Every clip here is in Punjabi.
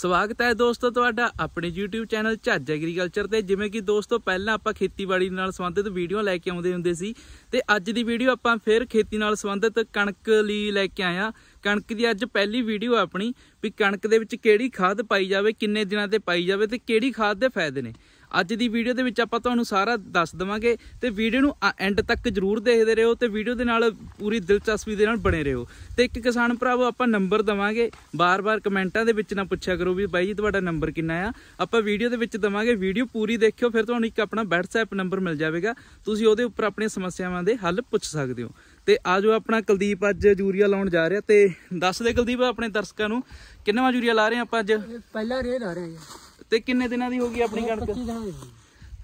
ਸਵਾਗਤ ਹੈ ਦੋਸਤੋ ਤੁਹਾਡਾ ਆਪਣੇ YouTube ਚੈਨਲ ਝੱਜ ਐਗਰੀਕਲਚਰ ਤੇ ਜਿਵੇਂ ਕਿ ਦੋਸਤੋ ਪਹਿਲਾਂ ਆਪਾਂ ਖੇਤੀਬਾੜੀ ਨਾਲ ਸੰਬੰਧਿਤ ਵੀਡੀਓ ਲੈ ਕੇ ਆਉਂਦੇ ਹੁੰਦੇ ਸੀ ਤੇ ਅੱਜ ਦੀ ਵੀਡੀਓ ਆਪਾਂ ਫਿਰ ਖੇਤੀ ਨਾਲ ਸੰਬੰਧਿਤ ਕਣਕ ਲਈ ਲੈ ਕੇ ਆਇਆ ਕਣਕ ਦੀ ਅੱਜ ਪਹਿਲੀ ਵੀਡੀਓ ਆਪਣੀ ਵੀ ਕਣਕ ਦੇ ਵਿੱਚ ਕਿਹੜੀ ਖਾਦ ਪਾਈ ਜਾਵੇ ਕਿੰਨੇ ਦਿਨਾਂ ਤੇ ਪਾਈ ਜਾਵੇ ਤੇ ਕਿਹੜੀ ਖਾਦ ਦੇ ਫਾਇਦੇ ਨੇ ਅੱਜ ਦੀ ਵੀਡੀਓ ਦੇ ਵਿੱਚ ਆਪਾਂ ਤੁਹਾਨੂੰ ਸਾਰਾ ਦੱਸ ਦਵਾਂਗੇ ਤੇ ਵੀਡੀਓ ਨੂੰ ਐਂਡ ਤੱਕ ਜ਼ਰੂਰ ਦੇਖਦੇ ਰਹੋ ਤੇ ਵੀਡੀਓ ਦੇ ਨਾਲ ਪੂਰੀ ਦਿਲਚਸਪੀ ਦੇ ਨਾਲ ਬਣੇ ਰਹੋ ਤੇ ਇੱਕ ਕਿਸਾਨ ਭਰਾਵੋ ਆਪਾਂ ਨੰਬਰ ਦਵਾਂਗੇ ਬਾਰ-ਬਾਰ ਕਮੈਂਟਾਂ ਦੇ ਵਿੱਚ ਨਾ ਪੁੱਛਿਆ ਕਰੋ ਵੀ ਬਾਈ ਜੀ ਤੁਹਾਡਾ ਨੰਬਰ ਕਿੰਨਾ ਆ ਆਪਾਂ ਵੀਡੀਓ ਦੇ ਵਿੱਚ ਦਵਾਂਗੇ ਵੀਡੀਓ ਪੂਰੀ ਦੇਖਿਓ ਫਿਰ ਤੁਹਾਨੂੰ ਇੱਕ ਆਪਣਾ WhatsApp ਨੰਬਰ ਮਿਲ ਜਾਵੇਗਾ ਤੁਸੀਂ ਉਹਦੇ ਉੱਪਰ ਆਪਣੀਆਂ ਸਮੱਸਿਆਵਾਂ ਦੇ ਹੱਲ ਪੁੱਛ ਸਕਦੇ ਹੋ ਤੇ ਆਜੋ ਆਪਣਾ ਕੁਲਦੀਪ ਅੱਜ ਯੂਰੀਆ ਲਾਉਣ ਜਾ ਰਿਹਾ ਤੇ ਦੱਸ ਦੇ ਕੁਲਦੀਪ ਆਪਣੇ ਦਰਸ਼ਕਾਂ ਨੂੰ ਕਿੰਨਾ ਯੂਰੀਆ ਲਾ ਰਹੇ ਆਪਾਂ ਅੱਜ ਪਹਿਲਾ ਰੇ ਲਾ ਰਹੇ ਆ ਤੇ ਕਿੰਨੇ ਦਿਨਾਂ ਦੀ ਹੋ ਗਈ ਆਪਣੀ ਕਣਕ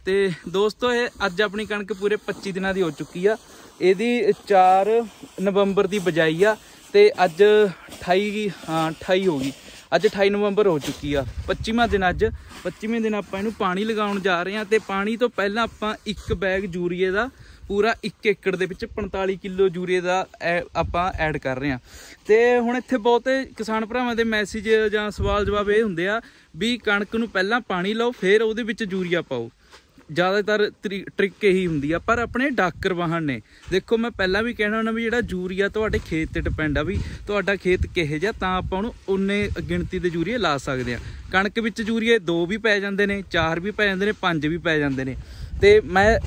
ਤੇ ਦੋਸਤੋ ਇਹ ਅੱਜ ਆਪਣੀ ਕਣਕ ਪੂਰੇ 25 ਦਿਨਾਂ ਦੀ ਹੋ ਚੁੱਕੀ ਆ ਇਹਦੀ 4 ਨਵੰਬਰ ਦੀ ਬਜਾਈ ਆ ਤੇ ਅੱਜ 28 ਹਾਂ 28 ਹੋ ਗਈ ਅੱਜ 28 ਨਵੰਬਰ ਹੋ ਚੁੱਕੀ ਆ 25ਵਾਂ ਦਿਨ ਅੱਜ 25ਵੇਂ ਦਿਨ ਆਪਾਂ ਇਹਨੂੰ ਪਾਣੀ ਲਗਾਉਣ ਜਾ ਰਹੇ ਆ ਤੇ ਪਾਣੀ ਤੋਂ ਪਹਿਲਾਂ ਆਪਾਂ ਇੱਕ ਬੈਗ ਯੂਰੀਏ ਦਾ ਪੂਰਾ 1 ਏਕੜ ਦੇ ਵਿੱਚ 45 ਕਿਲੋ ਯੂਰੀਆ ਦਾ ਆਪਾਂ ਐਡ ਕਰ ਰਹੇ ਹਾਂ ਤੇ ਹੁਣ ਇੱਥੇ ਬਹੁਤੇ ਕਿਸਾਨ ਭਰਾਵਾਂ ਦੇ ਮੈਸੇਜ ਜਾਂ ਸਵਾਲ ਜਵਾਬ ਇਹ ਹੁੰਦੇ ਆ ਵੀ ਕਣਕ ਨੂੰ ਪਹਿਲਾਂ ਪਾਣੀ ਲਾਓ ਫਿਰ ਉਹਦੇ ਵਿੱਚ ਯੂਰੀਆ ਪਾਓ ਜ਼ਿਆਦਾਤਰ ਟ੍ਰਿਕ ਇਹੀ ਹੁੰਦੀ ਆ ਪਰ ਆਪਣੇ ਡਾਕਰ ਵਾਹਨ ਨੇ ਦੇਖੋ ਮੈਂ ਪਹਿਲਾਂ ਵੀ ਕਹਿਣਾ ਹੁੰਦਾ ਵੀ ਜਿਹੜਾ ਯੂਰੀਆ ਤੁਹਾਡੇ ਖੇਤ ਤੇ ਡਿਪੈਂਡ ਆ ਵੀ ਤੁਹਾਡਾ ਖੇਤ ਕਿਹੋ ਜਿਹਾ ਤਾਂ ਆਪਾਂ ਉਹਨੂੰ ਉਨੇ ਗਿਣਤੀ ਦੇ ਯੂਰੀਆ ਲਾ ਸਕਦੇ ਆ ਕਣਕ ਵਿੱਚ ਯੂਰੀਆ ਦੋ ਵੀ ਪੈ ਜਾਂਦੇ ਨੇ ਚਾਰ ਵੀ ਪੈ ਜਾਂਦੇ ਨੇ ਪੰਜ ਵੀ ਪੈ ਜਾਂਦੇ ਨੇ ਤੇ ਮੈਂ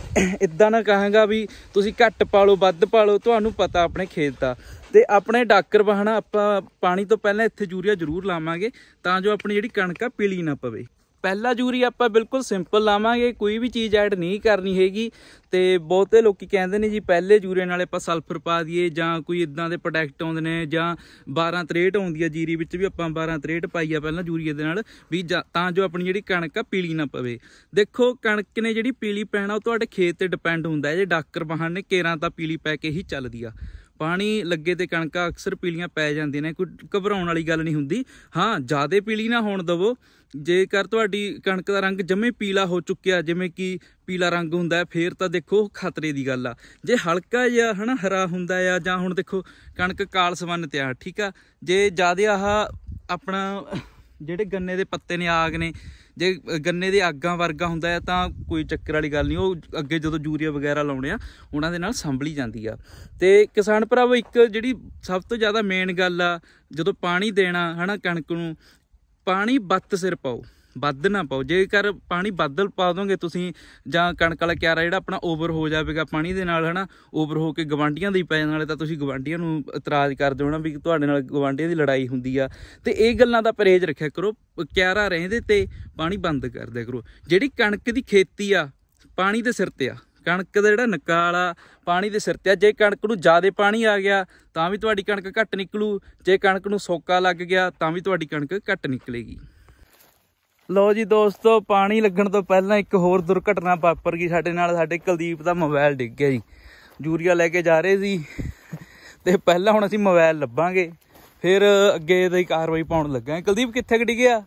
ਇਦਾਂ ਨਾ ਕਹਾਂਗਾ ਵੀ ਤੁਸੀਂ ਘੱਟ ਪਾ ਲਓ ਵੱਧ ਪਾ ਲਓ ਤੁਹਾਨੂੰ ਪਤਾ ਆਪਣੇ ਖੇਤ ਦਾ ਤੇ ਆਪਣੇ ਡਾਕਰ ਬਹਾਨਾ ਆਪਾਂ ਪਾਣੀ ਤੋਂ ਪਹਿਲਾਂ ਇੱਥੇ ਯੂਰੀਆ ਜ਼ਰੂਰ ਲਾਵਾਂਗੇ ਤਾਂ ਜੋ ਆਪਣੀ ਜਿਹੜੀ ਕਣਕ ਆ ਪੀਲੀ ਨਾ ਪਵੇ ਪਹਿਲਾ ਜੂਰੀ ਆਪਾਂ ਬਿਲਕੁਲ ਸਿੰਪਲ ਲਾਵਾਂਗੇ ਕੋਈ ਵੀ ਚੀਜ਼ ਐਡ ਨਹੀਂ ਕਰਨੀ ਹੈਗੀ ਤੇ ਬਹੁਤੇ ਲੋਕੀ ਕਹਿੰਦੇ ਨੇ ਜੀ ਪਹਿਲੇ ਜੂਰੇ ਨਾਲ ਆਪਾਂ ਸਲਫਰ ਪਾ ਦਈਏ ਜਾਂ ਕੋਈ ਇਦਾਂ ਦੇ ਪ੍ਰੋਡਕਟ ਆਉਂਦੇ ਨੇ ਜਾਂ 1263 ਆਉਂਦੀ ਆ ਜੀਰੀ ਵਿੱਚ ਵੀ ਆਪਾਂ 1263 ਪਾਈਆ ਆ ਪਹਿਲਾਂ ਜੂਰੀਏ ਦੇ ਨਾਲ ਵੀ ਤਾਂ ਜੋ ਆਪਣੀ ਜਿਹੜੀ ਕਣਕ ਆ ਪੀਲੀ ਨਾ ਪਵੇ ਦੇਖੋ ਕਣਕ ਨੇ ਜਿਹੜੀ ਪੀਲੀ ਪੈਣਾ ਉਹ ਤੁਹਾਡੇ ਖੇਤ ਤੇ ਡਿਪੈਂਡ ਹੁੰਦਾ ਹੈ ਜੇ ਡਾਕਰ ਬਹਾਨੇ ਨੇ ਕੇਰਾਂ ਤਾਂ ਪੀਲੀ ਪੈ ਕੇ ਹੀ ਚੱਲਦੀ ਆ ਪਾਣੀ ਲੱਗੇ ਤੇ ਕਣਕਾਂ ਅਕਸਰ ਪੀਲੀਆਂ ਪੈ ਜਾਂਦੀਆਂ ਨੇ ਕੋਈ ਘਬਰਾਉਣ ਵਾਲੀ ਗੱਲ ਨਹੀਂ ਹੁੰਦੀ ਹਾਂ ਜ਼ਿਆਦਾ ਪੀਲੀ ਨਾ ਹੋਣ ਦਵੋ ਜੇਕਰ ਤੁਹਾਡੀ ਕਣਕ ਦਾ ਰੰਗ ਜਮੇ ਪੀਲਾ ਹੋ ਚੁੱਕਿਆ ਜਿਵੇਂ ਕਿ ਪੀਲਾ ਰੰਗ ਹੁੰਦਾ ਫੇਰ ਤਾਂ ਦੇਖੋ ਖਤਰੇ ਦੀ ਗੱਲ ਆ ਜੇ ਹਲਕਾ ਜਿਹਾ ਹਨਾ ਹਰਾ ਹੁੰਦਾ ਆ ਜਾਂ ਹੁਣ ਦੇਖੋ ਕਣਕ ਸਵੰਨ ਤੇ ਆ ਠੀਕ ਆ ਜੇ ਜ਼ਿਆਦਾ ਆਹ ਆਪਣਾ ਜਿਹੜੇ ਗੰਨੇ ਦੇ ਪੱਤੇ ਨੇ ਆਗ ਨੇ ਜੇ ਗੰਨੇ ਦੇ ਆਗਾਂ ਵਰਗਾ ਹੁੰਦਾ ਹੈ ਤਾਂ ਕੋਈ ਚੱਕਰ ਵਾਲੀ ਗੱਲ ਨਹੀਂ ਉਹ ਅੱਗੇ ਜਦੋਂ ਯੂਰੀਆ ਵਗੈਰਾ ਲਾਉਣੇ ਆ ਉਹਨਾਂ ਦੇ ਨਾਲ ਸੰਭਲੀ ਜਾਂਦੀ ਆ ਤੇ ਕਿਸਾਨ ਭਰਾਵੋ ਇੱਕ ਜਿਹੜੀ ਸਭ ਤੋਂ ਜ਼ਿਆਦਾ ਮੇਨ ਗੱਲ ਆ ਜਦੋਂ ਪਾਣੀ ਦੇਣਾ ਹਨਾ ਕਣਕ ਨੂੰ ਪਾਣੀ ਬੱਤ ਸਿਰ ਪਾਓ ਵੱਧ ਨਾ ਪਾਓ ਜੇਕਰ ਪਾਣੀ ਬੱਦਲ ਪਾ ਦੋਗੇ ਤੁਸੀਂ ਜਾਂ ਕਣਕ ਵਾਲਾ ਕਿਆਰਾ ਜਿਹੜਾ ਆਪਣਾ ਓਵਰ ਹੋ ਜਾਵੇਗਾ ਪਾਣੀ ਦੇ ਨਾਲ ਹਨਾ ਓਵਰ ਹੋ ਕੇ ਗਵਾਂਡੀਆਂ ਦੇ ਪੈ ਵਾਲੇ ਤਾਂ ਤੁਸੀਂ ਗਵਾਂਡੀਆਂ ਨੂੰ ਇਤਰਾਜ਼ ਕਰ ਦਿਓ ਨਾ ਵੀ ਤੁਹਾਡੇ ਨਾਲ ਗਵਾਂਡੀਆਂ ਦੀ ਲੜਾਈ ਹੁੰਦੀ ਆ ਤੇ ਇਹ ਗੱਲਾਂ ਦਾ ਪਰਹੇਜ਼ ਰੱਖਿਆ ਕਰੋ ਕਿਆਰਾ ਰਹਿੰਦੇ ਤੇ ਪਾਣੀ ਬੰਦ ਕਰ ਦਿਆ ਕਰੋ ਜਿਹੜੀ ਕਣਕ ਦੀ ਖੇਤੀ ਆ ਪਾਣੀ ਦੇ ਸਿਰ ਤੇ ਆ ਕਣਕ ਦਾ ਜਿਹੜਾ ਨਕਾਲਾ ਪਾਣੀ ਦੇ ਸਿਰ ਤੇ ਆ ਜੇ ਕਣਕ ਨੂੰ ਜ਼ਿਆਦਾ ਪਾਣੀ ਆ ਗਿਆ ਤਾਂ ਵੀ ਤੁਹਾਡੀ ਕਣਕ ਘੱਟ ਨਿਕਲੂ ਜੇ ਕਣਕ ਨੂੰ ਸੋਕਾ ਲੱਗ ਗਿਆ ਤਾਂ ਵੀ ਤੁਹਾਡੀ ਕਣਕ ਘੱਟ ਨਿਕਲੇਗੀ ਲੋ ਜੀ ਦੋਸਤੋ ਪਾਣੀ ਲੱਗਣ ਤੋਂ ਪਹਿਲਾਂ ਇੱਕ ਹੋਰ ਦੁਰਘਟਨਾ ਵਾਪਰ ਗਈ ਸਾਡੇ ਨਾਲ ਸਾਡੇ ਕੁਲਦੀਪ ਦਾ ਮੋਬਾਈਲ ਡਿੱਗ ਗਿਆ ਜੀ ਜੂਰੀਆ ਲੈ ਕੇ ਜਾ ਰਹੇ ਸੀ ਤੇ ਪਹਿਲਾਂ ਹੁਣ ਅਸੀਂ ਮੋਬਾਈਲ ਲੱਭਾਂਗੇ ਫਿਰ ਅੱਗੇ ਦੀ ਕਾਰਵਾਈ ਪਾਉਣ ਲੱਗਾਂਗੇ ਕੁਲਦੀਪ ਕਿੱਥੇ ਡਿੱਗ ਗਿਆ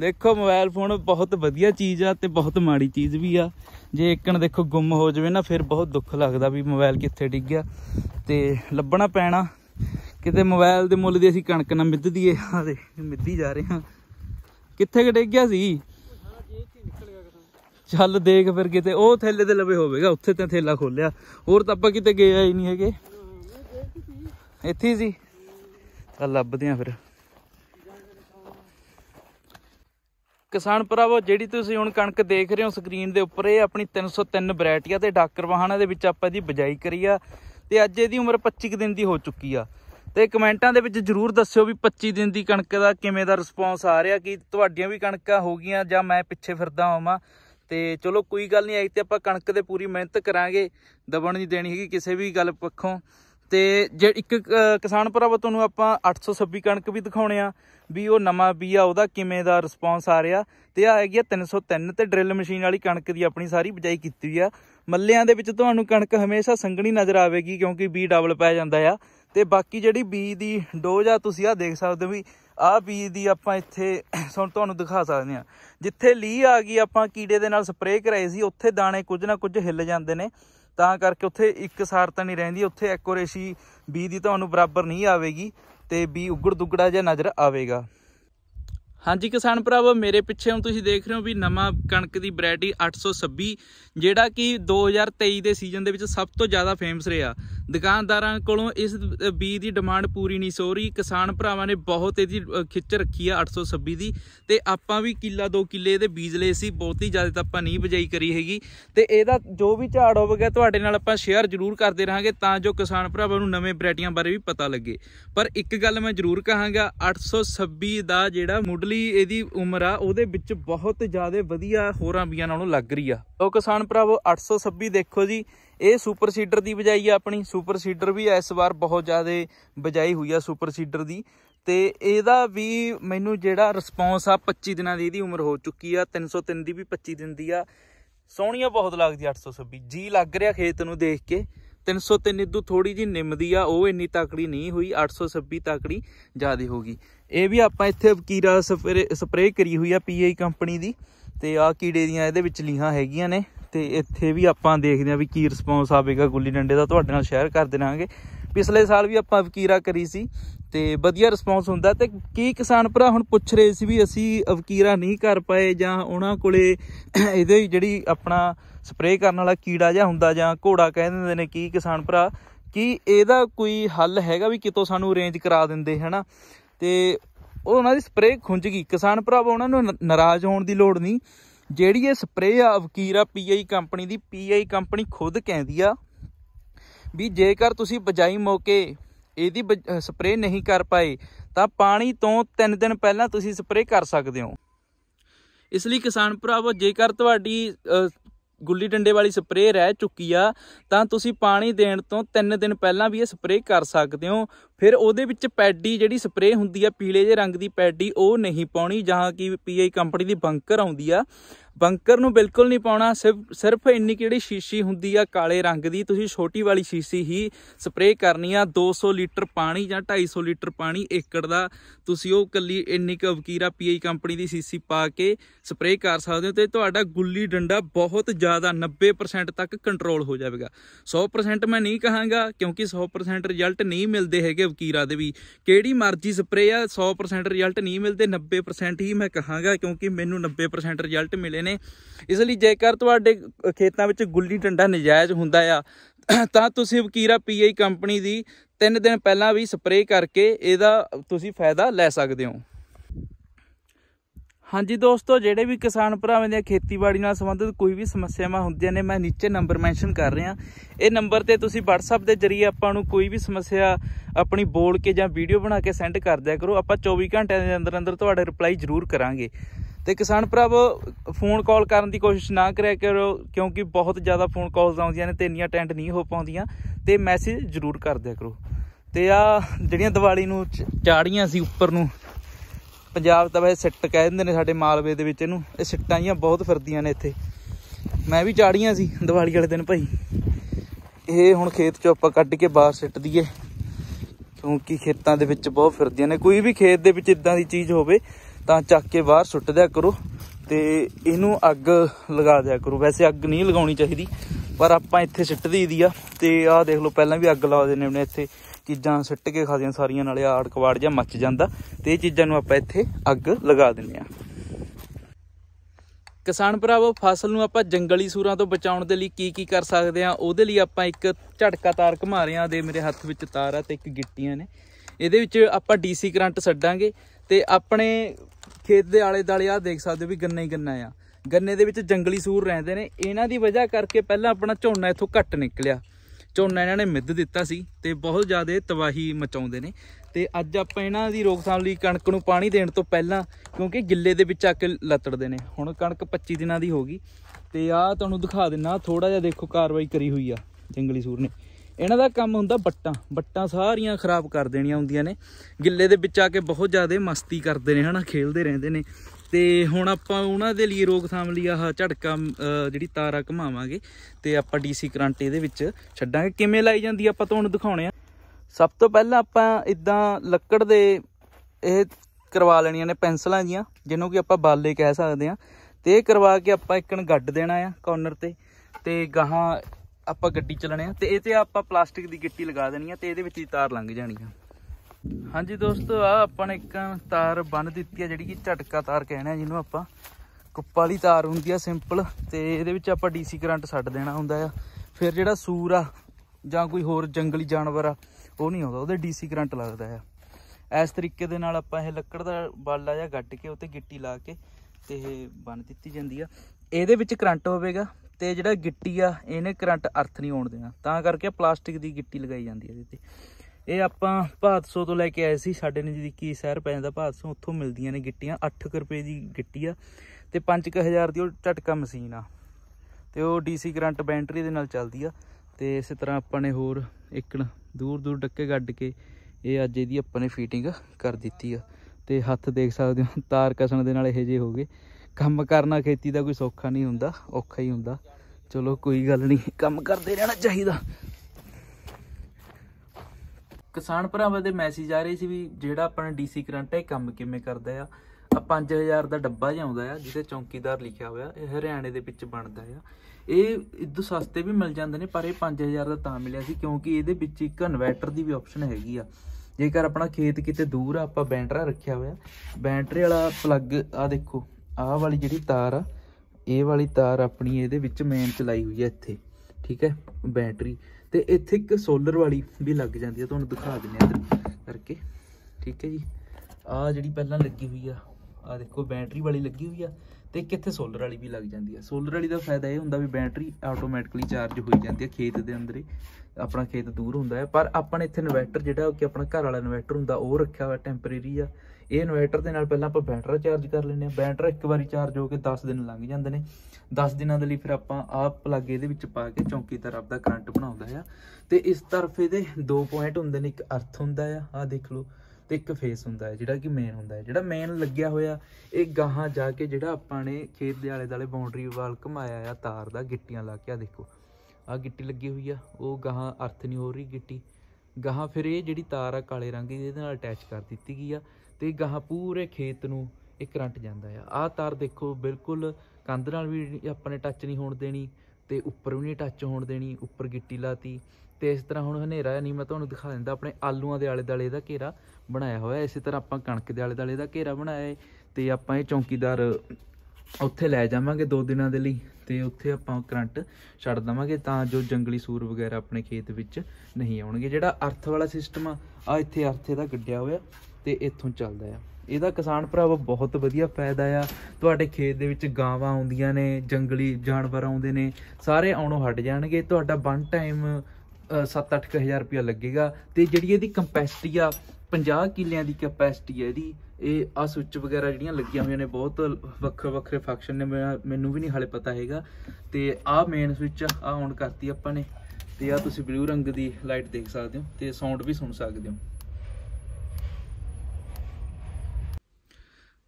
ਦੇਖੋ ਮੋਬਾਈਲ ਫੋਨ ਬਹੁਤ ਵਧੀਆ ਚੀਜ਼ ਆ ਤੇ ਬਹੁਤ ਮਾੜੀ ਚੀਜ਼ ਵੀ ਆ ਜੇ ਇੱਕਣ ਦੇਖੋ ਗੁੰਮ ਹੋ ਜਵੇ ਨਾ ਫਿਰ ਬਹੁਤ ਦੁੱਖ ਲੱਗਦਾ ਵੀ ਮੋਬਾਈਲ ਕਿੱਥੇ ਡਿੱਗ ਗਿਆ ਤੇ ਲੱਭਣਾ ਪੈਣਾ ਕਿਤੇ ਮੋਬਾਈਲ ਦੇ ਮੁੱਲ ਦੀ ਅਸੀਂ ਕਣਕ ਨਾ ਮਿੱਧ ਦੀਏ ਆ ਦੇ ਮਿੱਧੀ ਜਾ ਰਹੇ ਹਾਂ ਕਿੱਥੇ ਕਿ ਗਿਆ ਸੀ ਚੱਲ ਦੇਖ ਫਿਰ ਕਿਤੇ ਉਹ ਥੈਲੇ ਤੇ ਲਵੇ ਹੋਵੇਗਾ ਉੱਥੇ ਤੇ ਥੈਲਾ ਖੋਲਿਆ ਹੋਰ ਤਾਂ ਆਪਾਂ ਕਿਤੇ ਗਏ ਹੀ ਨਹੀਂ ਹੈਗੇ ਇੱਥੇ ਸੀ ਚੱਲ ਲੱਭਦੇ ਆ ਫਿਰ ਕਿਸਾਨ ਭਰਾਵੋ ਜਿਹੜੀ ਤੁਸੀਂ ਹੁਣ ਕਣਕ ਦੇਖ ਰਹੇ ਹੋ ਸਕਰੀਨ ਦੇ ਉੱਪਰ ਇਹ ਆਪਣੀ 303 ਵੈਰਾਈਟੀਆਂ ਤੇ ਡਾਕਰ ਵਾਹਣਾ ਦੇ ਵਿੱਚ ਆਪਾਂ ਇਹਦੀ ਬਜਾਈ ਕਰੀ ਆ ਤੇ ਅੱਜ ਇਹਦੀ ਉਮਰ 25 ਦਿਨ ਦੀ ਹੋ ਚੁੱਕੀ ਆ ਤੇ ਕਮੈਂਟਾਂ ਦੇ ਵਿੱਚ ਜਰੂਰ ਦੱਸਿਓ ਵੀ 25 ਦਿਨ ਦੀ ਕਣਕ ਦਾ ਕਿਵੇਂ ਦਾ ਰਿਸਪੌਂਸ ਆ ਰਿਹਾ ਕੀ ਤੁਹਾਡੀਆਂ ਵੀ ਕਣਕਾਂ ਹੋ ਗਈਆਂ ਜਾਂ ਮੈਂ ਪਿੱਛੇ ਫਿਰਦਾ ਹੋਵਾਂ ਤੇ ਚਲੋ ਕੋਈ ਗੱਲ ਨਹੀਂ ਆਈ ਤੇ ਆਪਾਂ ਕਣਕ ਤੇ ਪੂਰੀ ਮਿਹਨਤ ਕਰਾਂਗੇ ਦਬਣ ਨਹੀਂ ਦੇਣੀ ਹੈਗੀ ਕਿਸੇ ਵੀ ਗੱਲ ਪੱਖੋਂ ਤੇ ਜੇ ਇੱਕ ਕਿਸਾਨ ਭਰਾਵਾ ਤੁਹਾਨੂੰ ਆਪਾਂ 826 ਕਣਕ ਵੀ ਦਿਖਾਉਣੇ ਆ ਵੀ ਉਹ ਨਵਾਂ ਬੀ ਆ ਉਹਦਾ ਕਿਵੇਂ ਦਾ ਰਿਸਪੌਂਸ ਆ ਰਿਹਾ ਤੇ ਆ ਹੈਗੀ 303 ਤੇ ਡਰਿਲ ਮਸ਼ੀਨ ਵਾਲੀ ਕਣਕ ਦੀ ਆਪਣੀ ਸਾਰੀ ਬਜਾਈ ਕੀਤੀ ਆ ਮੱਲਿਆਂ ਦੇ ਵਿੱਚ ਤੁਹਾਨੂੰ ਕਣਕ ਹਮੇਸ਼ਾ ਸੰਗਣੀ ਨਜ਼ਰ ਆਵੇਗੀ ਕਿਉਂਕਿ ਬੀ ਡਬਲ ਪੈ ਜਾਂਦਾ ਆ ਤੇ ਬਾਕੀ ਜਿਹੜੀ ਬੀ ਦੀ ਡੋਜ਼ ਆ ਤੁਸੀਂ ਆ ਦੇਖ ਸਕਦੇ ਹੋ ਵੀ ਆ ਬੀ ਦੀ ਆਪਾਂ ਇੱਥੇ ਹੁਣ ਤੁਹਾਨੂੰ ਦਿਖਾ ਸਕਦੇ ਆ ਜਿੱਥੇ ਲੀ ਆ ਗਈ ਆਪਾਂ ਕੀੜੇ ਦੇ ਨਾਲ ਸਪਰੇਅ ਕਰਾਈ ਸੀ ਉੱਥੇ ਦਾਣੇ ਕੁਝ ਨਾ ਕੁਝ ਹਿੱਲ ਜਾਂਦੇ ਨੇ ਤਾਂ ਕਰਕੇ ਉੱਥੇ ਇੱਕ ਤਾਂ ਨਹੀਂ ਰਹਿੰਦੀ ਉੱਥੇ ਐਕੋਰੇਸੀ ਬੀ ਦੀ ਤੁਹਾਨੂੰ ਬਰਾਬਰ ਨਹੀਂ ਆਵੇਗੀ ਤੇ ਬੀ ਉਗੜ ਦੁਗੜਾ ਜਿਹਾ ਨਜ਼ਰ ਆਵੇਗਾ ਹਾਂਜੀ ਕਿਸਾਨ ਭਰਾਵੋ ਮੇਰੇ ਪਿੱਛੇ ਹੁਣ ਤੁਸੀਂ ਦੇਖ ਰਹੇ ਹੋ ਵੀ ਨਵਾਂ ਕਣਕ ਦੀ ਵੈਰਾਈਟੀ 826 ਜਿਹੜਾ ਕਿ 2023 ਦੇ ਸੀਜ਼ਨ ਦੇ ਵਿੱਚ ਸਭ ਤੋਂ ਜ਼ਿਆਦਾ ਫੇਮਸ ਰਿਹਾ ਦੁਕਾਨਦਾਰਾਂ ਕੋਲੋਂ ਇਸ ਬੀ ਦੀ ਡਿਮਾਂਡ ਪੂਰੀ ਨਹੀਂ ਸੋ ਰਹੀ ਕਿਸਾਨ ਭਰਾਵਾਂ ਨੇ ਬਹੁਤ ਇਹਦੀ ਖਿੱਚ ਰੱਖੀ ਆ 826 ਦੀ ਤੇ ਆਪਾਂ ਵੀ ਕਿੱਲਾ 2 ਕਿੱਲੇ ਦੇ ਬੀਜ ਲਏ ਸੀ ਬਹੁਤੀ ਜ਼ਿਆਦਾ ਤਾਂ ਆਪਾਂ ਨਹੀਂ ਬਜਾਈ ਕਰੀ ਹੈਗੀ ਤੇ ਇਹਦਾ ਜੋ ਵੀ ਝਾੜ ਹੋਵੇਗਾ ਤੁਹਾਡੇ ਨਾਲ ਆਪਾਂ ਸ਼ੇਅਰ ਜ਼ਰੂਰ ਕਰਦੇ ਰਹਾਂਗੇ ਤਾਂ ਜੋ ਕਿਸਾਨ ਭਰਾਵਾਂ ਨੂੰ ਨਵੇਂ ਵੈਰਾਈਟੀਆਂ ਬਾਰੇ ਵੀ ਪਤਾ ਲੱਗੇ ਪਰ ਇੱਕ ਗੱਲ ਮੈਂ ਜ਼ਰੂਰ ਕਹਾਂਗਾ 826 ਦਾ ਜਿਹੜਾ ਮੁੱਢਲੀ ਇਹਦੀ ਉਮਰ ਆ ਉਹਦੇ ਵਿੱਚ ਬਹੁਤ ਜ਼ਿਆਦਾ ਵਧੀਆ ਹੋਰਾਂ ਬੀਆਂ ਨਾਲੋਂ ਲੱਗ ਰਹੀ ਆ ਉਹ ਕਿਸਾਨ ਭਰਾਵੋ 826 ਦੇਖੋ ਜੀ ਇਹ ਸੁਪਰ ਸੀਡਰ ਦੀ ਬਜਾਈ ਆ ਆਪਣੀ ਸੁਪਰ ਸੀਡਰ ਵੀ ਇਸ ਵਾਰ ਬਹੁਤ ਜ਼ਿਆਦਾ ਬਜਾਈ ਹੋਈ ਆ ਸੁਪਰ ਸੀਡਰ ਦੀ ਤੇ ਇਹਦਾ ਵੀ ਮੈਨੂੰ ਜਿਹੜਾ ਰਿਸਪੌਂਸ ਆ 25 ਦਿਨਾਂ ਦੀ ਇਹਦੀ ਉਮਰ ਹੋ ਚੁੱਕੀ ਆ 303 ਦੀ ਵੀ 25 ਦਿਨ ਦੀ ਆ ਸੋਹਣੀਆਂ ਬਹੁਤ ਲੱਗਦੀ 826 ਜੀ ਲੱਗ ਰਿਹਾ ਖੇਤ ਨੂੰ ਦੇਖ ਕੇ 303 ਇਦੋਂ ਥੋੜੀ ਜੀ ਨਿੰਮਦੀ ਆ ਉਹ ਇੰਨੀ ਤਾਕੜੀ ਨਹੀਂ ਹੋਈ 826 ਤਾਕੜੀ ਜ਼ਿਆਦਾ ਹੋਗੀ ਇਹ ਵੀ ਆਪਾਂ ਇੱਥੇ ਕੀੜਾ ਸਪਰੇ ਕਰੀ ਹੋਈ ਆ ਪੀਏ ਕੰਪਨੀ ਦੀ ਤੇ ਆ ਕੀੜੇ ਦੀਆਂ ਇਹਦੇ ਵਿੱਚ ਲੀਹਾਂ ਹੈਗੀਆਂ ਨੇ ਤੇ ਇੱਥੇ ਵੀ ਆਪਾਂ ਦੇਖਦੇ ਆ ਵੀ ਕੀ ਰਿਸਪੌਂਸ ਆਵੇਗਾ ਗੁੱਲੀ ਡੰਡੇ ਦਾ ਤੁਹਾਡੇ ਨਾਲ ਸ਼ੇਅਰ ਕਰ ਦੇਣਾਗੇ ਪਿਛਲੇ ਸਾਲ ਵੀ ਆਪਾਂ ਵਕੀਰਾ ਕਰੀ ਸੀ ਤੇ ਵਧੀਆ ਰਿਸਪੌਂਸ ਹੁੰਦਾ ਤੇ ਕੀ ਕਿਸਾਨ ਭਰਾ ਹੁਣ ਪੁੱਛ ਰਹੇ ਸੀ ਵੀ ਅਸੀਂ ਵਕੀਰਾ ਨਹੀਂ ਕਰ ਪਾਏ ਜਾਂ ਉਹਨਾਂ ਕੋਲੇ ਇਹਦੇ ਜਿਹੜੀ ਆਪਣਾ ਸਪਰੇਅ ਕਰਨ ਵਾਲਾ ਕੀੜਾ ਜਾਂ ਹੁੰਦਾ ਜਾਂ ਘੋੜਾ ਕਹਿ ਦਿੰਦੇ ਨੇ ਕੀ ਕਿਸਾਨ ਭਰਾ ਕੀ ਇਹਦਾ ਕੋਈ ਹੱਲ ਹੈਗਾ ਵੀ ਕਿਤੋਂ ਸਾਨੂੰ ਅਰੇਂਜ ਕਰਾ ਦਿੰਦੇ ਹਨਾ ਤੇ ਉਹ ਉਹਨਾਂ ਦੀ ਸਪਰੇਅ ਖੁੰਝ ਗਈ ਕਿਸਾਨ ਭਰਾ ਉਹਨਾਂ ਨੂੰ ਨਾਰਾਜ਼ ਹੋਣ ਦੀ ਲੋੜ ਨਹੀਂ ਜਿਹੜੀ ਇਹ ਸਪਰੇ ਆ ਅਵਕੀਰਾ ਪੀਆਈ ਕੰਪਨੀ ਦੀ ਪੀਆਈ ਕੰਪਨੀ ਖੁਦ ਕਹਿੰਦੀ ਆ ਵੀ ਜੇਕਰ ਤੁਸੀਂ ਬਜਾਈ ਮੌਕੇ ਇਹਦੀ ਸਪਰੇ ਨਹੀਂ ਕਰ ਪਾਏ ਤਾਂ ਪਾਣੀ ਤੋਂ 3 ਦਿਨ ਪਹਿਲਾਂ ਤੁਸੀਂ ਸਪਰੇ ਕਰ ਸਕਦੇ ਹੋ ਇਸ ਲਈ ਕਿਸਾਨ ਭਰਾਵੋ ਜੇਕਰ ਤੁਹਾਡੀ ਗੁੱਲੀ ਡੰਡੇ ਵਾਲੀ ਸਪਰੇਅ ਰਹਿ ਚੁੱਕੀ ਆ ਤਾਂ ਤੁਸੀਂ ਪਾਣੀ ਦੇਣ ਤੋਂ 3 ਦਿਨ ਪਹਿਲਾਂ ਵੀ ਇਹ ਸਪਰੇਅ ਕਰ ਸਕਦੇ ਹੋ ਫਿਰ ਉਹਦੇ ਵਿੱਚ ਪੈਡੀ ਜਿਹੜੀ ਸਪਰੇਅ ਹੁੰਦੀ ਆ ਪੀਲੇ ਜੇ ਰੰਗ ਦੀ ਪੈਡੀ ਉਹ ਨਹੀਂ ਪਾਉਣੀ ਜਾਂ ਕਿ ਪੀਆਈ ਕੰਪਨੀ ਦੀ ਬੰਕਰ ਆਉਂਦੀ ਆ ਬੰਕਰ ਨੂੰ ਬਿਲਕੁਲ ਨਹੀਂ ਪਾਉਣਾ ਸਿਰਫ ਇੰਨੀ ਕਿਹੜੀ ਸ਼ੀਸ਼ੀ ਹੁੰਦੀ ਆ ਕਾਲੇ ਰੰਗ ਦੀ ਤੁਸੀਂ ਛੋਟੀ ਵਾਲੀ ਸ਼ੀਸ਼ੀ ਹੀ ਸਪਰੇਅ ਕਰਨੀ ਆ 200 ਲੀਟਰ ਪਾਣੀ ਜਾਂ 250 ਲੀਟਰ ਪਾਣੀ ਏਕੜ ਦਾ ਤੁਸੀਂ ਉਹ ਕੱਲੀ ਇੰਨੀ ਕੁ ਵਕੀਰਾ ਪੀਆਈ ਕੰਪਨੀ ਦੀ ਸੀਸੀ ਪਾ ਕੇ ਸਪਰੇਅ ਕਰ ਸਕਦੇ ਹੋ ਤੇ ਤੁਹਾਡਾ ਗੁੱਲੀ ਡੰਡਾ ਬਹੁਤ ਜ਼ਿਆਦਾ 90% ਤੱਕ ਕੰਟਰੋਲ ਹੋ ਜਾਵੇਗਾ 100% ਮੈਂ ਨਹੀਂ ਕਹਾਂਗਾ ਕਿਉਂਕਿ 100% ਰਿਜ਼ਲਟ ਨਹੀਂ ਮਿਲਦੇ ਹੈਗੇ ਵਕੀਰਾ ਦੇ ਵੀ ਕਿਹੜੀ ਮਰਜ਼ੀ ਸਪਰੇਅ ਆ 100% ਰਿਜ਼ਲਟ ਨਹੀਂ ਮਿਲਦੇ 90% ਹੀ ਮੈਂ ਕਹਾਂਗਾ ਕਿਉਂਕਿ ਮੈਨੂੰ 90% ਰਿਜ਼ਲਟ ਮਿਲੇ ਜਾਂਦੇ ਨੇ ਇਸ ਲਈ ਜੇਕਰ ਤੁਹਾਡੇ ਖੇਤਾਂ ਵਿੱਚ ਗੁੱਲੀ ਡੰਡਾ ਨਜਾਇਜ਼ ਹੁੰਦਾ ਆ ਤਾਂ ਤੁਸੀਂ ਵਕੀਰਾ ਪੀਆਈ ਕੰਪਨੀ ਦੀ 3 ਦਿਨ ਪਹਿਲਾਂ ਵੀ ਸਪਰੇਅ ਕਰਕੇ ਇਹਦਾ ਤੁਸੀਂ ਫਾਇਦਾ ਲੈ ਸਕਦੇ ਹੋ ਹਾਂਜੀ ਦੋਸਤੋ ਜਿਹੜੇ ਵੀ ਕਿਸਾਨ ਭਰਾਵਾਂ ਦੀਆਂ ਖੇਤੀਬਾੜੀ ਨਾਲ ਸੰਬੰਧਿਤ ਕੋਈ ਵੀ ਸਮੱਸਿਆਵਾਂ ਹੁੰਦੀਆਂ ਨੇ ਮੈਂ ਨੀਚੇ ਨੰਬਰ ਮੈਂਸ਼ਨ ਕਰ ਰਿਹਾ ਇਹ ਨੰਬਰ ਤੇ ਤੁਸੀਂ WhatsApp ਦੇ ਜ਼ਰੀਏ ਆਪਾਂ ਨੂੰ ਕੋਈ ਵੀ ਸਮੱਸਿਆ ਆਪਣੀ ਬੋਲ ਕੇ ਜਾਂ ਵੀਡੀਓ ਬਣਾ ਕੇ ਸੈਂਡ ਕਰ ਦਿਆ ਕਰੋ ਆਪਾਂ 24 ਘੰਟਿਆਂ ਦੇ ਅੰਦਰ ਅੰਦਰ ਤੁਹਾਡੇ ਰਿਪਲਾਈ ਜ਼ਰੂਰ ਕਰਾਂਗੇ ਤੇ ਕਿਸਾਨ ਭਰਾਵ ਫੋਨ ਕਾਲ ਕਰਨ ਦੀ ਕੋਸ਼ਿਸ਼ ਨਾ ਕਰਿਆ ਕਰੋ ਕਿਉਂਕਿ ਬਹੁਤ ਜ਼ਿਆਦਾ ਫੋਨ ਕਾਲਸ ਆਉਂਦੀਆਂ ਨੇ ਤੇ ਇੰਨੀਆਂ ਟੈਂਟ ਨਹੀਂ ਹੋ ਪਾਉਂਦੀਆਂ ਤੇ ਮੈਸੇਜ ਜ਼ਰੂਰ ਕਰ ਦਿਆ ਕਰੋ ਤੇ ਆ ਜਿਹੜੀਆਂ ਦੀਵਾਲੀ ਨੂੰ ਚਾੜੀਆਂ ਸੀ ਉੱਪਰ ਨੂੰ ਪੰਜਾਬ ਤਾਂ ਵੈਸੇ ਸਿੱਟ ਕਹਿ ਦਿੰਦੇ ਨੇ ਸਾਡੇ ਮਾਲਵੇ ਦੇ ਵਿੱਚ ਇਹਨੂੰ ਇਹ ਸਿੱਟਾਂ ਜੀਆਂ ਬਹੁਤ ਫਿਰਦੀਆਂ ਨੇ ਇੱਥੇ ਮੈਂ ਵੀ ਚਾੜੀਆਂ ਸੀ ਦੀਵਾਲੀ ਵਾਲੇ ਦਿਨ ਭਾਈ ਇਹ ਹੁਣ ਖੇਤ ਚੋਂ ਆਪਾਂ ਕੱਢ ਕੇ ਬਾਹਰ ਸਿੱਟ ਦਈਏ ਕਿਉਂਕਿ ਖੇਤਾਂ ਦੇ ਵਿੱਚ ਬਹੁਤ ਫਿਰਦੀਆਂ ਨੇ ਕੋਈ ਵੀ ਖੇਤ ਦੇ ਵਿੱਚ ਇਦਾਂ ਦੀ ਚੀਜ਼ ਹੋਵੇ ਤਾਂ ਚੱਕ ਕੇ ਬਾਹਰ ਸੁੱਟ ਦਿਆ ਕਰੋ ਤੇ ਇਹਨੂੰ ਅੱਗ ਲਗਾ ਦਿਆ ਕਰੋ ਵੈਸੇ ਅੱਗ ਨਹੀਂ ਲਗਾਉਣੀ ਚਾਹੀਦੀ ਪਰ ਆਪਾਂ ਇੱਥੇ ਸਿੱਟ ਦੀ ਆ ਤੇ ਆਹ ਦੇਖ ਲਓ ਪਹਿਲਾਂ ਵੀ ਅੱਗ ਲਾ ਦਿੰਦੇ ਨੇ ਇੱਥੇ ਚੀਜ਼ਾਂ ਸਿੱਟ ਕੇ ਖਾਦੀਆਂ ਸਾਰੀਆਂ ਨਾਲੇ ਆੜ ਕਵਾੜ ਜਾਂ ਮੱਚ ਜਾਂਦਾ ਤੇ ਇਹ ਚੀਜ਼ਾਂ ਨੂੰ ਆਪਾਂ ਇੱਥੇ ਅੱਗ ਲਗਾ ਦਿੰਨੇ ਆ ਕਿਸਾਨ ਭਰਾਵੋ ਫਸਲ ਨੂੰ ਆਪਾਂ ਜੰਗਲੀ ਸੂਰਾਂ ਤੋਂ ਬਚਾਉਣ ਦੇ ਲਈ ਕੀ ਕੀ ਕਰ ਸਕਦੇ ਆ ਉਹਦੇ ਲਈ ਆਪਾਂ ਇੱਕ ਝਟਕਾ ਤਾਰ ਘੁਮਾ ਰਹੇ ਆ ਦੇ ਮੇਰੇ ਹੱਥ ਵਿੱਚ ਤਾਰ ਆ ਤੇ ਇੱਕ ਗਿੱਟੀਆਂ ਨੇ ਇਹਦੇ ਵਿੱਚ ਆਪਾਂ ਡੀਸੀ ਕਰੰਟ ਛੱਡਾਂਗੇ ਤੇ ਆਪਣੇ ਖੇਤ ਦੇ ਆਲੇ ਦਾਲੇ ਆ ਦੇਖ ਸਕਦੇ ਹੋ ਵੀ ਗੰਨੇ ਹੀ ਗੰਨਾ ਆ ਗੰਨੇ ਦੇ ਵਿੱਚ ਜੰਗਲੀ ਸੂਰ ਰਹਿੰਦੇ ਨੇ ਇਹਨਾਂ ਦੀ ਵਜ੍ਹਾ ਕਰਕੇ ਪਹਿਲਾਂ ਆਪਣਾ ਝੋਨਾ ਇੱਥੋਂ ਘੱਟ ਨਿਕਲਿਆ ਝੋਨਾ ਇਹਨਾਂ ਨੇ ਮਿੱਧ ਦਿੱਤਾ ਸੀ ਤੇ ਬਹੁਤ ਜ਼ਿਆਦਾ ਤਬਾਹੀ ਮਚਾਉਂਦੇ ਨੇ ਤੇ ਅੱਜ ਆਪਾਂ ਇਹਨਾਂ ਦੀ ਰੋਕਥਾਮ ਲਈ ਕਣਕ ਨੂੰ ਪਾਣੀ ਦੇਣ ਤੋਂ ਪਹਿਲਾਂ ਕਿਉਂਕਿ ਗਿੱਲੇ ਦੇ ਵਿੱਚ ਆ ਕੇ ਲੱਤੜਦੇ ਨੇ ਹੁਣ ਕਣਕ 25 ਦਿਨਾਂ ਦੀ ਹੋ ਗਈ ਤੇ ਆ ਤੁਹਾਨੂੰ ਦਿਖਾ ਦਿੰਨਾ ਥੋੜਾ ਜਿਹਾ ਦੇਖੋ ਕਾਰਵਾਈ ਕਰੀ ਹੋਈ ਆ ਜੰਗਲੀ ਸੂਰ ਨੇ ਇਹਨਾਂ ਦਾ ਕੰਮ ਹੁੰਦਾ ਬੱਟਾਂ ਬੱਟਾਂ ਸਾਰੀਆਂ ਖਰਾਬ ਕਰ ਦੇਣੀਆਂ ਹੁੰਦੀਆਂ ਨੇ ਗਿੱਲੇ ਦੇ ਵਿੱਚ ਆ ਕੇ ਬਹੁਤ ਜ਼ਿਆਦਾ ਮਸਤੀ ਕਰਦੇ ਨੇ ਹਨਾ ਖੇਲਦੇ ਰਹਿੰਦੇ ਨੇ ਤੇ ਹੁਣ ਆਪਾਂ ਉਹਨਾਂ ਦੇ ਲਈ ਰੋਕਥਾਮ ਲਈ ਆਹ ਝਟਕਾ ਜਿਹੜੀ ਤਾਰਾ ਘਮਾਵਾਂਗੇ ਤੇ ਆਪਾਂ ਡੀਸੀ ਕਰੰਟ ਇਹਦੇ ਵਿੱਚ ਛੱਡਾਂਗੇ ਕਿਵੇਂ ਲਾਈ ਜਾਂਦੀ ਆਪਾਂ ਤੁਹਾਨੂੰ ਦਿਖਾਉਣੇ ਆ ਸਭ ਤੋਂ ਪਹਿਲਾਂ ਆਪਾਂ ਇਦਾਂ ਲੱਕੜ ਦੇ ਇਹ ਕਰਵਾ ਲੈਣੀਆਂ ਨੇ ਪੈਨਸਲਾਂ ਜੀਆਂ ਜਿਹਨੂੰ ਕਿ ਆਪਾਂ ਬਾਲੇ ਕਹਿ ਸਕਦੇ ਆ ਤੇ ਇਹ ਕਰਵਾ ਕੇ ਆਪਾਂ ਇੱਕਣ ਗੱਡ ਦੇਣਾ ਆ ਕਾਰਨਰ ਤੇ ਤੇ ਗਾਹਾਂ ਆਪਾਂ ਗੱਡੀ ਚਲਾਣੇ ਆ ਤੇ ਇਹ ਤੇ ਆਪਾਂ ਪਲਾਸਟਿਕ ਦੀ ਗਿੱਟੀ ਲਗਾ ਦੇਣੀ ਆ ਤੇ ਇਹਦੇ ਵਿੱਚ ਹੀ ਤਾਰ ਲੰਘ ਜਾਣੀ ਆ ਹਾਂਜੀ ਦੋਸਤੋ ਆ ਆਪਾਂ ਨੇ ਇੱਕ ਤਾਰ ਬੰਨ ਦਿੱਤੀ ਆ ਜਿਹੜੀ ਕਿ ਝਟਕਾ ਤਾਰ ਕਹਿੰਦੇ ਆ ਜਿਹਨੂੰ ਆਪਾਂ ਕੁੱਪ ਵਾਲੀ ਤਾਰ ਹੁੰਦੀ ਆ ਸਿੰਪਲ ਤੇ ਇਹਦੇ ਵਿੱਚ ਆਪਾਂ ਡੀਸੀ ਕਰੰਟ ਛੱਡ ਦੇਣਾ ਹੁੰਦਾ ਆ ਫਿਰ ਜਿਹੜਾ ਸੂਰ ਆ ਜਾਂ ਕੋਈ ਹੋਰ ਜੰਗਲੀ ਜਾਨਵਰ ਆ ਉਹ ਨਹੀਂ ਆਉਂਦਾ ਉਹਦੇ ਡੀਸੀ ਕਰੰਟ ਲੱਗਦਾ ਆ ਇਸ ਤਰੀਕੇ ਦੇ ਨਾਲ ਆਪਾਂ ਇਹ ਲੱਕੜ ਦਾ ਬਾਲਾ ਜਾਂ ਗੱਟ ਕੇ ਉੱਤੇ ਗਿੱਟੀ ਲਾ ਕੇ ਤੇ ਇਹ ਬੰਨ ਦਿੱਤੀ ਜਾਂਦੀ ਆ ਇਹਦੇ ਵਿੱਚ ਕਰੰਟ ਹੋਵੇਗਾ ਤੇ ਜਿਹੜਾ ਗਿੱਟੀ ਆ ਇਹਨੇ ਕਰੰਟ ਅਰਥ ਨਹੀਂ ਆਉਣ ਦੇਣਾ ਤਾਂ ਕਰਕੇ ਪਲਾਸਟਿਕ ਦੀ ਗਿੱਟੀ ਲਗਾਈ ਜਾਂਦੀ ਹੈ ਇਹਦੇ ਤੇ ਇਹ ਆਪਾਂ ਭਾਦਸੋ ਤੋਂ ਲੈ ਕੇ ਆਏ ਸੀ ਸਾਡੇ ਨਜ਼ਦੀਕੀ ਸ਼ਹਿਰ ਪੈ ਜਾਂਦਾ ਭਾਦਸੋ ਉੱਥੋਂ ਮਿਲਦੀਆਂ ਨੇ ਗਿੱਟੀਆਂ 8 ਰੁਪਏ ਦੀ ਗਿੱਟੀ ਆ ਤੇ 5000 ਦੀ ਉਹ ਝਟਕਾ ਮਸ਼ੀਨ ਆ ਤੇ ਉਹ ਡੀਸੀ ਕਰੰਟ ਬੈਟਰੀ ਦੇ ਨਾਲ ਚੱਲਦੀ ਆ ਤੇ ਇਸੇ ਤਰ੍ਹਾਂ ਆਪਾਂ ਨੇ ਹੋਰ ਇੱਕਣ ਦੂਰ ਦੂਰ ਡੱਕੇ ਗੱਡ ਕੇ ਇਹ ਅੱਜ ਇਹਦੀ ਆਪਾਂ ਨੇ ਫੀਟਿੰਗ ਕਰ ਦਿੱਤੀ ਆ ਤੇ ਹੱਥ ਦੇਖ ਸਕਦੇ ਹੋ ਤਾਰ ਕਸਣ ਦੇ ਨਾਲ ਇਹ ਜੇ ਹੋ ਗਏ ਕੰਮ ਕਰਨਾ ਖੇਤੀ ਦਾ ਕੋਈ ਸੌਖਾ ਨਹੀਂ ਹੁੰਦਾ ਔਖਾ ਹੀ ਹੁੰਦਾ ਚਲੋ ਕੋਈ ਗੱਲ ਨਹੀਂ ਕੰਮ ਕਰਦੇ ਰਹਿਣਾ ਚਾਹੀਦਾ ਕਿਸਾਨ ਭਰਾਵਾਂ ਦੇ ਮੈਸੇਜ ਆ ਰਹੇ ਸੀ ਵੀ ਜਿਹੜਾ ਆਪਣਾ ਡੀਸੀ ਕਰੰਟ ਹੈ ਕੰਮ ਕਿਵੇਂ ਕਰਦਾ ਆ ਆ 5000 ਦਾ ਡੱਬਾ ਜਿਹਾ ਆਉਂਦਾ ਆ ਜਿਹਦੇ ਚੌਂਕੀਦਾਰ ਲਿਖਿਆ ਹੋਇਆ ਇਹ ਹਰਿਆਣੇ ਦੇ ਵਿੱਚ ਬਣਦਾ ਆ ਇਹ ਇਦੋਂ ਸਸਤੇ ਵੀ ਮਿਲ ਜਾਂਦੇ ਨੇ ਪਰ ਇਹ 5000 ਦਾ ਤਾਂ ਮਿਲਿਆ ਸੀ ਕਿਉਂਕਿ ਇਹਦੇ ਵਿੱਚ ਇੱਕ ਇਨਵਰਟਰ ਦੀ ਵੀ ਆਪਸ਼ਨ ਹੈਗੀ ਆ ਜੇਕਰ ਆਪਣਾ ਖੇਤ ਕਿਤੇ ਦੂਰ ਆ ਆਪਾਂ ਬੈਂਟਰਾ ਰੱਖਿਆ ਹੋਇਆ ਬੈਟਰੀ ਵਾਲਾ ਪਲੱਗ ਆ ਦੇਖੋ ਆਹ ਵਾਲੀ ਜਿਹੜੀ ਤਾਰ ਆ ਇਹ ਵਾਲੀ ਤਾਰ ਆਪਣੀ ਇਹਦੇ ਵਿੱਚ ਮੇਨ ਚ ਲਾਈ ਹੋਈ ਹੈ ਇੱਥੇ ਠੀਕ ਹੈ ਬੈਟਰੀ ਤੇ ਇੱਥੇ ਇੱਕ ਸੋਲਰ ਵਾਲੀ ਵੀ ਲੱਗ ਜਾਂਦੀ ਹੈ ਤੁਹਾਨੂੰ ਦਿਖਾ ਦਿੰਦੇ ਆ ਇੱਧਰ ਕਰਕੇ ਠੀਕ ਹੈ ਜੀ ਆ ਜਿਹੜੀ ਪਹਿਲਾਂ ਲੱਗੀ ਹੋਈ ਆ ਆ ਦੇਖੋ ਬੈਟਰੀ ਵਾਲੀ ਲੱਗੀ ਹੋਈ ਆ ਤੇ ਕਿੱਥੇ ਸੋਲਰ ਵਾਲੀ ਵੀ ਲੱਗ ਜਾਂਦੀ ਆ ਸੋਲਰ ਵਾਲੀ ਦਾ ਫਾਇਦਾ ਇਹ ਹੁੰਦਾ ਵੀ ਬੈਟਰੀ ਆਟੋਮੈਟਿਕਲੀ ਚਾਰਜ ਹੋਈ ਜਾਂਦੀ ਆ ਖੇਤ ਦੇ ਅੰਦਰ ਹੀ ਆਪਣਾ ਖੇਤ ਦੂਰ ਹੁੰਦਾ ਹੈ ਪਰ ਆਪਾਂ ਨੇ ਇੱਥੇ ਇਨਵਰਟਰ ਜਿਹੜਾ ਕਿ ਆਪਣਾ ਘਰ ਵਾਲਾ ਇਨਵਰਟਰ ਹੁੰਦਾ ਉਹ ਰੱਖਿਆ ਹੋਇਆ ਟੈਂਪਰੇਰੀ ਆ ਇਹ ਇਨਵਰਟਰ ਦੇ ਨਾਲ ਪਹਿਲਾਂ ਆਪਾਂ ਬੈਟਰੀ ਚਾਰਜ ਕਰ ਲੈਂਦੇ ਆ ਬੈਟਰੀ ਇੱਕ ਵਾਰੀ ਚਾਰਜ ਹੋ ਕੇ 10 ਦਿਨ ਲੰਘ ਜਾਂਦੇ ਨੇ 10 ਦਿਨਾਂ ਦੇ ਲਈ ਫਿਰ ਆਪਾਂ ਆਹ ਪਲੱਗ ਇਹਦੇ ਵਿੱਚ ਪਾ ਕੇ ਚੌਂਕੀ ਤਰਫ ਦਾ ਕਰੰਟ ਬਣਾਉਂਦਾ ਆ ਤੇ ਇਸ ਤਰਫ ਇਹਦੇ ਦੋ ਪੁਆਇੰਟ ਹੁੰਦੇ ਨੇ ਇੱਕ ਅਰਥ ਹੁੰਦਾ ਆ ਆਹ ਦੇਖ ਲਓ ਤੇ ਇੱਕ ਫੇਸ ਹੁੰਦਾ ਹੈ ਜਿਹੜਾ ਕਿ ਮੇਨ ਹੁੰਦਾ ਹੈ ਜਿਹੜਾ ਮੇਨ ਲੱਗਿਆ ਹੋਇਆ ਇਹ ਗਾਹਾਂ ਜਾ ਕੇ ਜਿਹੜਾ ਆਪਾਂ ਨੇ ਖੇਤ ਦੇ ਆਲੇ ਦਾਲੇ ਬਾਉਂਡਰੀ ਵਾਲ ਘਮਾਇਆ ਆ ਤਾਰ ਦਾ ਗਿੱਟੀਆਂ ਲਾ ਕੇ ਆ ਦੇਖੋ ਆ ਗਿੱਟੀ ਲੱਗੀ ਹੋਈ ਆ ਉਹ ਗਾਹਾਂ ਅਰਥ ਨਹੀਂ ਹੋ ਰਹੀ ਗਿੱਟੀ ਗਾਹਾਂ ਫਿਰ ਇਹ ਜਿਹੜੀ ਤਾਰ ਆ ਕਾਲੇ ਰੰਗ ਦੀ ਇਹਦੇ ਨਾਲ ਅਟੈਚ ਕਰ ਦਿੱਤੀ ਗਈ ਆ ਤੇ ਗਾਹ ਪੂਰੇ ਖੇਤ ਨੂੰ ਇਹ ਕਰੰਟ ਜਾਂਦਾ ਆ ਆ ਤਾਰ ਦੇਖੋ ਬਿਲਕੁਲ ਕੰਧ ਨਾਲ ਵੀ ਆਪਣੇ ਟੱਚ ਨਹੀਂ ਹੋਣ ਦੇਣੀ ਤੇ ਉੱਪਰ ਵੀ ਨਹੀਂ ਟੱਚ ਹੋਣ ਦੇਣੀ ਉੱਪਰ ਗਿੱਟੀ ਲਾਤੀ ਤੇ ਇਸ ਤਰ੍ਹਾਂ ਹੁਣ ਹਨੇਰਾ ਨਹੀਂ ਮੈਂ ਤੁਹਾਨੂੰ ਦਿਖਾ ਦਿੰਦਾ ਆਪਣੇ ਆਲੂਆਂ ਦੇ ਆਲੇ ਦਾਲੇ ਦਾ ਘੇਰਾ ਬਣਾਇਆ ਹੋਇਆ ਇਸੇ ਤਰ੍ਹਾਂ ਆਪਾਂ ਕਣਕ ਦੇ ਆਲੇ ਦਾਲੇ ਦਾ ਘੇਰਾ ਬਣਾਇਆ ਤੇ ਆਪਾਂ ਇਹ ਚੌਂਕੀਦਾਰ ਉੱਥੇ ਲੈ ਜਾਵਾਂਗੇ 2 ਦਿਨਾਂ ਦੇ ਲਈ ਤੇ ਉੱਥੇ ਆਪਾਂ ਕਰੰਟ ਛੱਡ ਦਵਾਂਗੇ ਤਾਂ ਜੋ ਜੰਗਲੀ ਸੂਰ ਵਗੈਰਾ ਆਪਣੇ ਖੇਤ ਵਿੱਚ ਨਹੀਂ ਆਉਣਗੇ ਜਿਹੜਾ ਅਰਥ ਵਾਲਾ ਸਿਸਟਮ ਆ ਆ ਇੱਥੇ ਅਰਥੇ ਦਾ ਗੱਡਿਆ ਹੋਇਆ ਤੇ ਇੱਥੋਂ ਚੱਲਦਾ ਆ ਇਹਦਾ ਕਿਸਾਨ ਭਰਾਵਾ ਬਹੁਤ ਵਧੀਆ ਫਾਇਦਾ ਆ ਤੁਹਾਡੇ ਖੇਤ ਦੇ ਵਿੱਚ ਗਾਵਾਂ ਆਉਂਦੀਆਂ ਨੇ ਜੰਗਲੀ ਜਾਨਵਰ ਆਉਂਦੇ ਨੇ ਸਾਰੇ ਆਉਣੋਂ ਹਟ ਜਾਣਗੇ ਤੁਹਾਡਾ ਵਨ ਟਾਈਮ 7-8000 ਰੁਪਇਆ ਲੱਗੇਗਾ ਤੇ ਜਿਹੜੀ ਇਹਦੀ ਕੰਪੈਸਿਟੀ ਆ 50 ਕਿੱਲਿਆਂ ਦੀ ਕੈਪੈਸਿਟੀ ਹੈ ਇਹਦੀ ਇਹ ਆ ਸੁੱਚ ਵਗੈਰਾ ਜਿਹੜੀਆਂ ਲੱਗੀਆਂ ਹੋਈਆਂ ਨੇ ਬਹੁਤ ਵੱਖਰੇ ਵੱਖਰੇ ਫੰਕਸ਼ਨ ਨੇ ਮੈਨੂੰ ਵੀ ਨਹੀਂ ਹਾਲੇ ਪਤਾ ਹੈਗਾ ਤੇ ਆ ਮੇਨ ਸਵਿਚ ਆ ਔਨ ਕਰਤੀ ਆਪਾਂ ਨੇ ਤੇ ਆ ਤੁਸੀਂ ਬਲੂ ਰੰਗ ਦੀ ਲਾਈਟ ਦੇਖ ਸਕਦੇ ਹੋ ਤੇ ਸਾਊਂਡ ਵੀ ਸੁਣ ਸਕਦੇ ਹੋ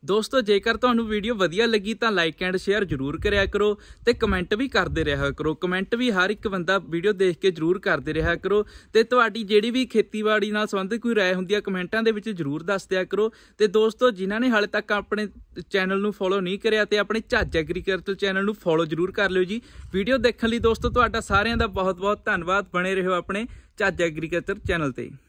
ਦੋਸਤੋ ਜੇਕਰ ਤੁਹਾਨੂੰ ਵੀਡੀਓ ਵਧੀਆ ਲੱਗੀ ਤਾਂ ਲਾਈਕ ਐਂਡ ਸ਼ੇਅਰ ਜ਼ਰੂਰ ਕਰਿਆ ਕਰੋ ਤੇ ਕਮੈਂਟ ਵੀ ਕਰਦੇ ਰਿਹਾ ਕਰੋ ਕਮੈਂਟ ਵੀ ਹਰ ਇੱਕ ਬੰਦਾ ਵੀਡੀਓ ਦੇਖ ਕੇ ਜ਼ਰੂਰ ਕਰਦੇ ਰਿਹਾ ਕਰੋ ਤੇ ਤੁਹਾਡੀ ਜਿਹੜੀ ਵੀ ਖੇਤੀਬਾੜੀ ਨਾਲ ਸੰਬੰਧਿਤ ਕੋਈ رائے ਹੁੰਦੀ ਆ ਕਮੈਂਟਾਂ ਦੇ ਵਿੱਚ ਜ਼ਰੂਰ ਦੱਸ ਦਿਆ ਕਰੋ ਤੇ ਦੋਸਤੋ ਜਿਨ੍ਹਾਂ ਨੇ ਹਾਲੇ ਤੱਕ ਆਪਣੇ ਚੈਨਲ ਨੂੰ ਫੋਲੋ ਨਹੀਂ ਕਰਿਆ ਤੇ ਆਪਣੇ ਝੱਜ ਐਗਰੀਕਲਚਰ ਚੈਨਲ ਨੂੰ ਫੋਲੋ ਜ਼ਰੂਰ ਕਰ ਲਿਓ ਜੀ ਵੀਡੀਓ ਦੇਖਣ ਲਈ ਦੋਸਤੋ ਤੁਹਾਡਾ ਸਾਰਿਆਂ ਦਾ ਬਹੁਤ-ਬਹੁਤ ਧੰਨਵਾਦ ਬਣੇ ਰਹੋ ਆਪਣੇ ਝੱਜ ਐਗਰੀਕਲਚਰ ਚੈਨਲ ਤੇ